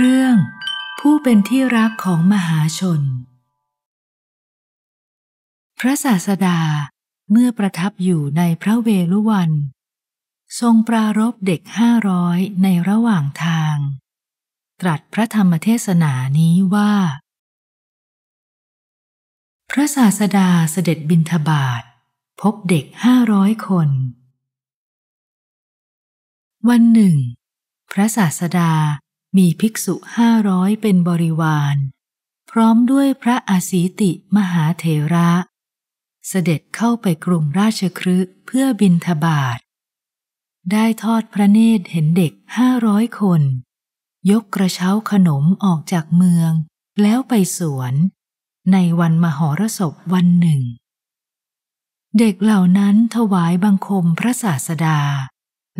เรื่องผู้เป็นที่รักของมหาชน พระศาสดาเมื่อประทับอยู่ในพระเวฬุวัน ทรงปรารบเด็กห้าร้อยในระหว่างทาง ตรัสพระธรรมเทศนานี้ว่า พระศาสดาเสด็จบินทบาทพบเด็กห้าร้อยคน วันหนึ่ง พระศาสดามีภิกษุห้าร้อยเป็นบริวาร พร้อมด้วยพระอาสีติมหาเถระ เสด็จเข้าไปกรุงราชครึเพื่อบินทบาท ได้ทอดพระเนตรเห็นเด็กห้าร้อยคน ยกกระเช้าขนมออกจากเมืองแล้วไปสวนในวันมหรสพวันหนึ่ง เด็กเหล่านั้นถวายบังคมพระศาสดา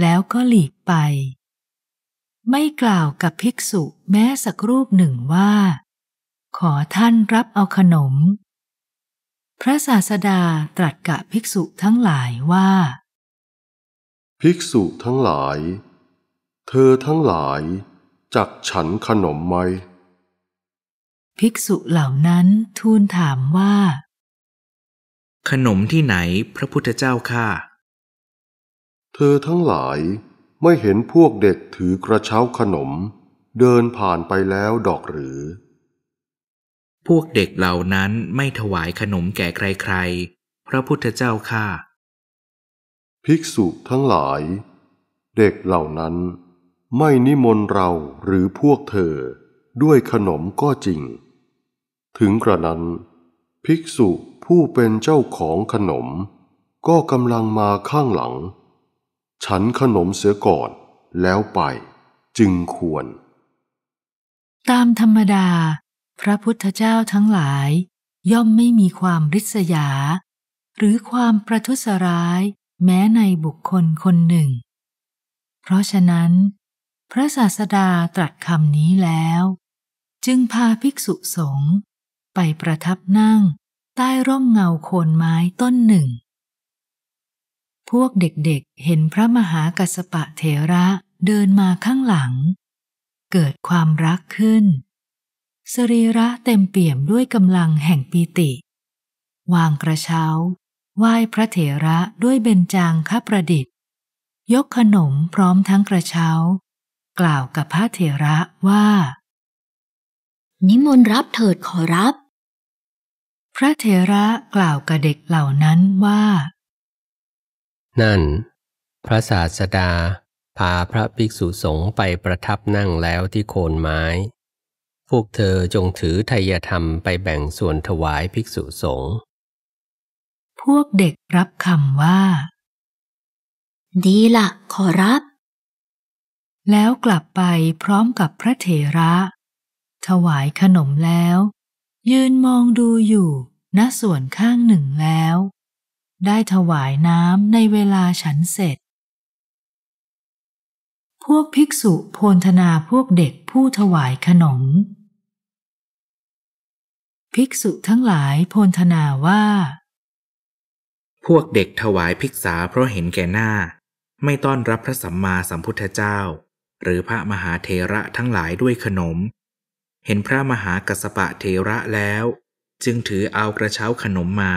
แล้วก็หลีกไปไม่กล่าวกับภิกษุแม้สักรูปหนึ่งว่า ขอท่านรับเอาขนม พระศาสดาตรัสกับภิกษุทั้งหลายว่า ภิกษุทั้งหลาย เธอทั้งหลายจักฉันขนมไหม ภิกษุเหล่านั้นทูลถามว่า ขนมที่ไหนพระพุทธเจ้าค่ะ เธอทั้งหลายไม่เห็นพวกเด็กถือกระเช้าขนมเดินผ่านไปแล้วดอกหรือ พวกเด็กเหล่านั้นไม่ถวายขนมแก่ใครๆพระพุทธเจ้าข้าภิกษุทั้งหลาย เด็กเหล่านั้น ไม่นิมนต์เราหรือพวกเธอด้วยขนมก็จริง ถึงกระนั้นภิกษุผู้เป็นเจ้าของขนม ก็กำลังมาข้างหลังฉันขนมเสือก่อนแล้วไปจึงควร ตามธรรมดาพระพุทธเจ้าทั้งหลายย่อมไม่มีความริษยา หรือความประทุษร้ายแม้ในบุคคลคนหนึ่ง เพราะฉะนั้นพระศาสดาตรัสคำนี้แล้ว จึงพาภิกษุสงฆ์ไปประทับนั่ง ใต้ร่มเงาโคนไม้ต้นหนึ่งวกเด็กๆเเห็นพระมหากัสปะเถระเดินมาข้างหลัง เกิดความรักขึ้นสรีระเต็มเปี่ยมด้วยกำลังแห่งปีติ วางกระเช้าไหว้พระเถระด้วยเบญจางคประดิษฐ์ ยกขนมพร้อมทั้งกระเช้า กล่าวกับพระเถระว่า นิมนต์รับเถิดขอรับ พระเถระกล่าวกับเด็กเหล่านั้นว่านั่น พระศาสดา พาพระภิกษุสงฆ์ไปประทับนั่งแล้วที่โคนไม้พวกเธอจงถือทยธรรมไปแบ่งส่วนถวายภิกษุสงฆ์พวกเด็กรับคำว่า ดีละขอรับ แล้วกลับไปพร้อมกับพระเถระ ถวายขนมแล้ว ยืนมองดูอยู่ณส่วนข้างหนึ่งแล้วได้ถวายน้ำในเวลาฉันเสร็จ พวกภิกษุโพนธนาพวกเด็กผู้ถวายขนม ภิกษุทั้งหลายโพนธนาว่า พวกเด็กถวายภิกษาเพราะเห็นแก่หน้า ไม่ต้อนรับพระสัมมาสัมพุทธเจ้า หรือพระมหาเทระทั้งหลายด้วยขนม เห็นพระมหากัสปะเทระแล้ว จึงถือเอากระเช้าขนมมา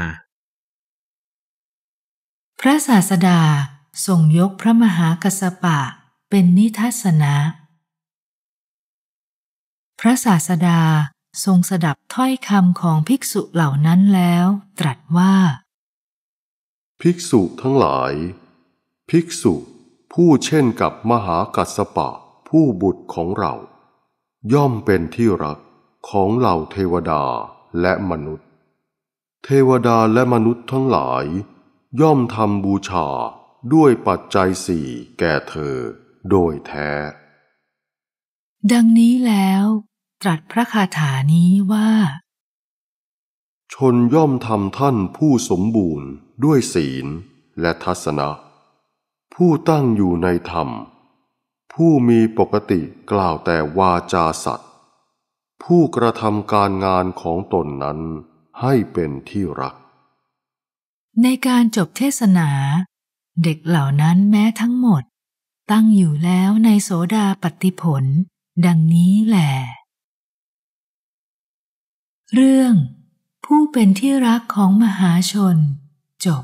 พระศาสดาทรงยกพระมหากัสปะเป็นนิทัศนะ พระศาสดาทรงสดับถ้อยคำของภิกษุเหล่านั้นแล้วตรัสว่า ภิกษุทั้งหลาย ภิกษุ ผู้เช่นกับมหากัสปะ ผู้บุตรของเรา ย่อมเป็นที่รักของเหล่าเทวดาและมนุษย์ เทวดาและมนุษย์ทั้งหลายย่อมทำบูชาด้วยปัจจัยสี่แก่เธอโดยแท้ ดังนี้แล้ว ตรัสพระคาถานี้ว่า ชนย่อมทำท่านผู้สมบูรณ์ด้วยศีลและทัศนะ ผู้ตั้งอยู่ในธรรม ผู้มีปกติกล่าวแต่วาจาสัตว์ ผู้กระทำการงานของตนนั้นให้เป็นที่รักในการจบเทศนา เด็กเหล่านั้นแม้ทั้งหมดตั้งอยู่แล้วในโสดาปฏิผลดังนี้แหละเรื่อง ผู้เป็นที่รักของมหาชน จบ